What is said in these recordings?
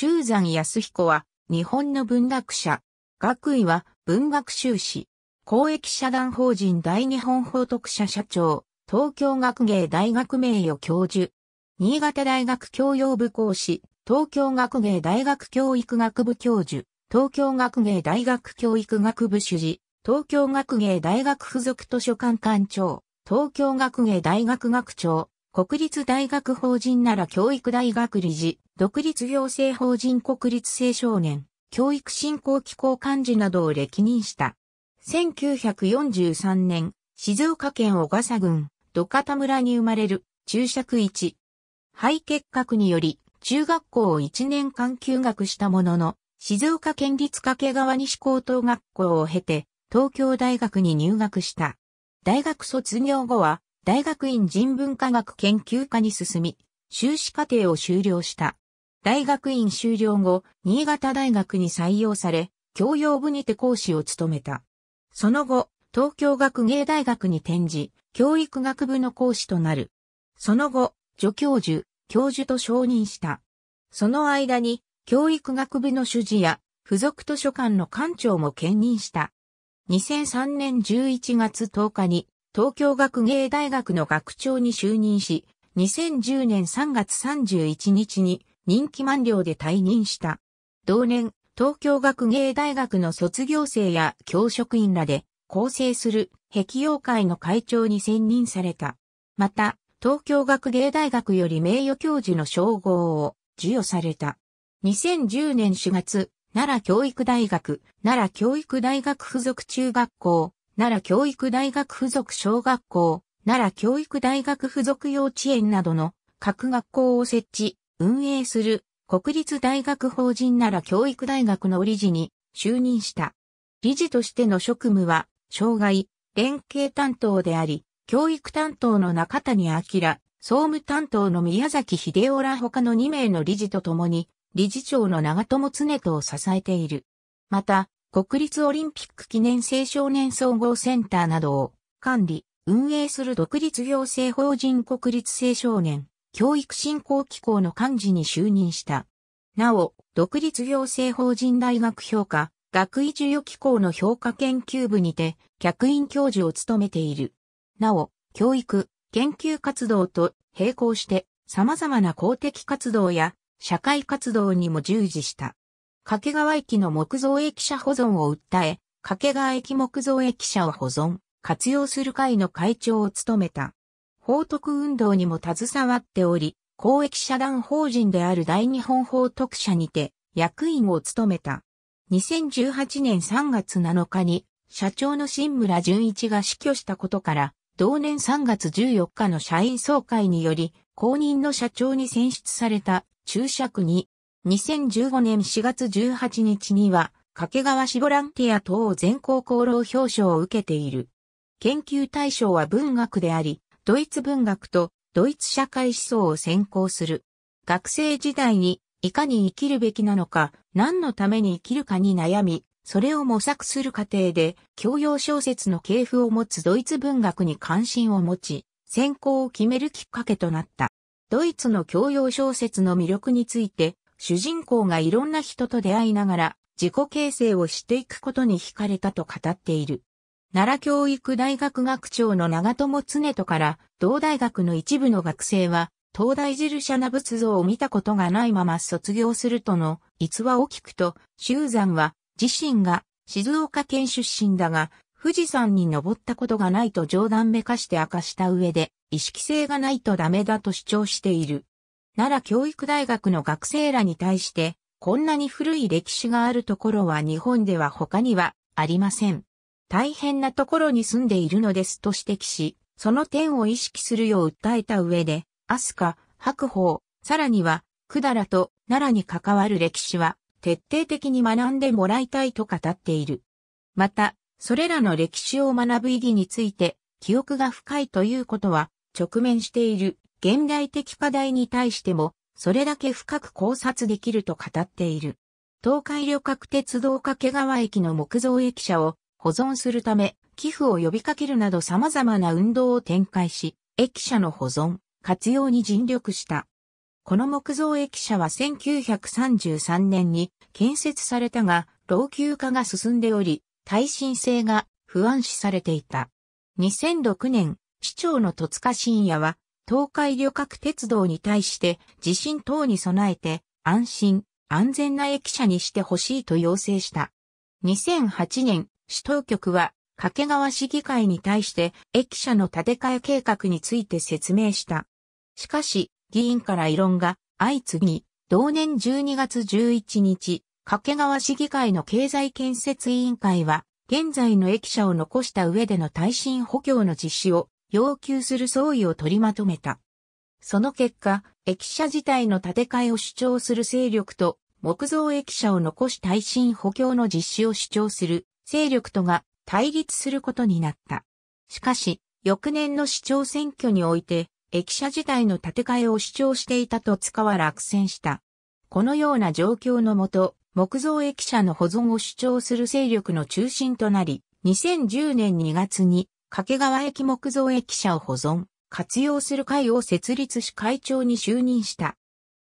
中山康彦は、日本の文学者。学位は、文学修士。公益社団法人大日本法徳社社長。東京学芸大学名誉教授。新潟大学教養部講師。東京学芸大学教育学部教授。東京学芸大学教育学部主事。東京学芸大学附属図書館館長。東京学芸大学学長。国立大学法人なら教育大学理事、独立行政法人国立青少年、教育振興機構幹事などを歴任した。1943年、静岡県小笠郡、土方村に生まれる、注釈1。肺結核により、中学校を1年間休学したものの、静岡県立掛川西高等学校を経て、東京大学に入学した。大学卒業後は、大学院人文科学研究科に進み、修士課程を修了した。大学院修了後、新潟大学に採用され、教養部にて講師を務めた。その後、東京学芸大学に転じ、教育学部の講師となる。その後、助教授、教授と承認した。その間に、教育学部の主事や、付属図書館の館長も兼任した。2003年11月10日に、東京学芸大学の学長に就任し、2010年3月31日に任期満了で退任した。同年、東京学芸大学の卒業生や教職員らで構成する壁妖会の会長に選任された。また、東京学芸大学より名誉教授の称号を授与された。2010年4月、奈良教育大学、奈良教育大学附属中学校、奈良教育大学附属小学校、奈良教育大学附属幼稚園などの各学校を設置、運営する国立大学法人奈良教育大学の理事に就任した。理事としての職務は、障害、連携担当であり、教育担当の中谷明、総務担当の宮崎秀夫ら他の2名の理事と共に、理事長の長友常とを支えている。また、国立オリンピック記念青少年総合センターなどを管理、運営する独立行政法人国立青少年教育振興機構の幹事に就任した。なお、独立行政法人大学評価、学位授与機構の評価研究部にて、客員教授を務めている。なお、教育、研究活動と並行して、様々な公的活動や社会活動にも従事した。掛川駅の木造駅舎保存を訴え、掛川駅木造駅舎を保存、活用する会の会長を務めた。法徳運動にも携わっており、公益社団法人である大日本法徳社にて役員を務めた。2018年3月7日に社長の新村淳一が死去したことから、同年3月14日の社員総会により、後任の社長に選出された注釈に2015年4月18日には、掛川市ボランティア等全校功労表彰を受けている。研究対象は文学であり、ドイツ文学とドイツ社会思想を専攻する。学生時代にいかに生きるべきなのか、何のために生きるかに悩み、それを模索する過程で、教養小説の系譜を持つドイツ文学に関心を持ち、専攻を決めるきっかけとなった。ドイツの教養小説の魅力について、主人公がいろんな人と出会いながら自己形成をしていくことに惹かれたと語っている。奈良教育大学学長の長友常人から同大学の一部の学生は東大寺社な仏像を見たことがないまま卒業するとの逸話を聞くと、周山は自身が静岡県出身だが、富士山に登ったことがないと冗談めかして明かした上で、意識性がないとダメだと主張している。奈良教育大学の学生らに対して、こんなに古い歴史があるところは日本では他にはありません。大変なところに住んでいるのですと指摘し、その点を意識するよう訴えた上で、アスカ、白鵬、さらには、百済と奈良に関わる歴史は、徹底的に学んでもらいたいと語っている。また、それらの歴史を学ぶ意義について、記憶が深いということは、直面している現代的課題に対しても、それだけ深く考察できると語っている。東海旅客鉄道掛川駅の木造駅舎を保存するため、寄付を呼びかけるなど様々な運動を展開し、駅舎の保存、活用に尽力した。この木造駅舎は1933年に建設されたが、老朽化が進んでおり、耐震性が不安視されていた。2006年、市長の戸塚信也は東海旅客鉄道に対して地震等に備えて安心、安全な駅舎にしてほしいと要請した。2008年、市当局は掛川市議会に対して駅舎の建て替え計画について説明した。しかし、議員から異論が相次ぎ、同年12月11日、掛川市議会の経済建設委員会は、現在の駅舎を残した上での耐震補強の実施を要求する総意を取りまとめた。その結果、駅舎自体の建て替えを主張する勢力と、木造駅舎を残し耐震補強の実施を主張する勢力とが対立することになった。しかし、翌年の市長選挙において、駅舎自体の建て替えを主張していたと塚は落選した。このような状況のもと、木造駅舎の保存を主張する勢力の中心となり、2010年2月に掛川駅木造駅舎を保存、活用する会を設立し会長に就任した。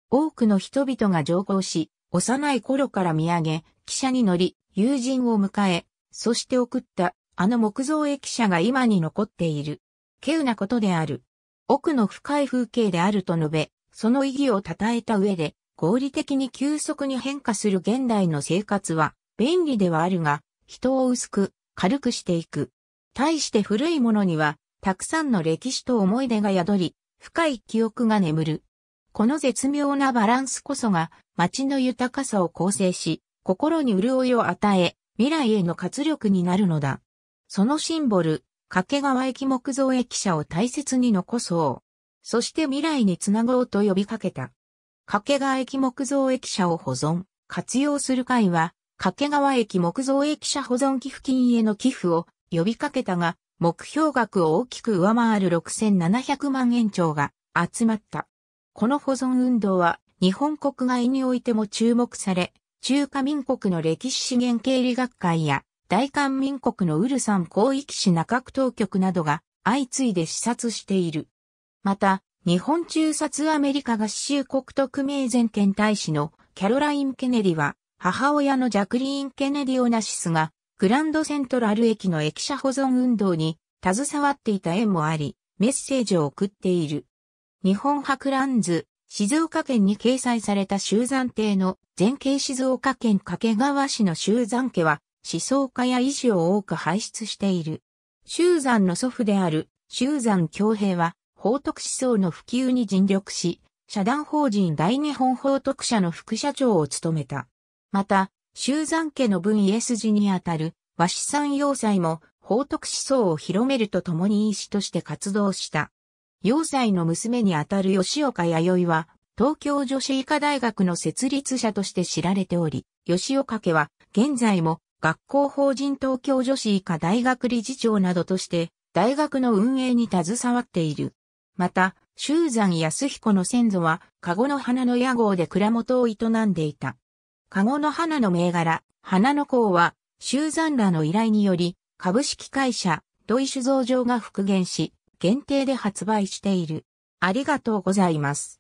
多くの人々が上降し、幼い頃から見上げ、汽車に乗り、友人を迎え、そして送った、あの木造駅舎が今に残っている。稀有なことである。奥の深い風景であると述べ、その意義を称えた上で、合理的に急速に変化する現代の生活は、便利ではあるが、人を薄く、軽くしていく。対して古いものには、たくさんの歴史と思い出が宿り、深い記憶が眠る。この絶妙なバランスこそが、街の豊かさを構成し、心に潤いを与え、未来への活力になるのだ。そのシンボル、掛川駅木造駅舎を大切に残そう。そして未来につなごうと呼びかけた。掛川駅木造駅舎を保存、活用する会は、掛川駅木造駅舎保存寄付金への寄付を呼びかけたが、目標額を大きく上回る6700万円超が集まった。この保存運動は日本国外においても注目され、中華民国の歴史資源経理学会や大韓民国のウルサン広域市中区当局などが相次いで視察している。また、日本中殺アメリカ合衆国特命全権大使のキャロライン・ケネディは母親のジャクリーン・ケネディ・オナシスがグランドセントラル駅の駅舎保存運動に携わっていた縁もあり、メッセージを送っている。日本博覧図、静岡県に掲載された集山邸の前景静岡県掛川市の集山家は思想家や医師を多く輩出している。集山の祖父である集山京平は法徳思想の普及に尽力し、社団法人大日本法徳社の副社長を務めた。また、修山家の分家筋にあたる和紙山要塞も法徳思想を広めるとともに医師として活動した。要塞の娘にあたる吉岡弥生は、東京女子医科大学の設立者として知られており、吉岡家は現在も学校法人東京女子医科大学理事長などとして大学の運営に携わっている。また、修山康彦の先祖は、籠の花の屋号で蔵元を営んでいた。カゴの花の銘柄、花の子は、周山らの依頼により、株式会社、土井酒造場が復元し、限定で発売している。ありがとうございます。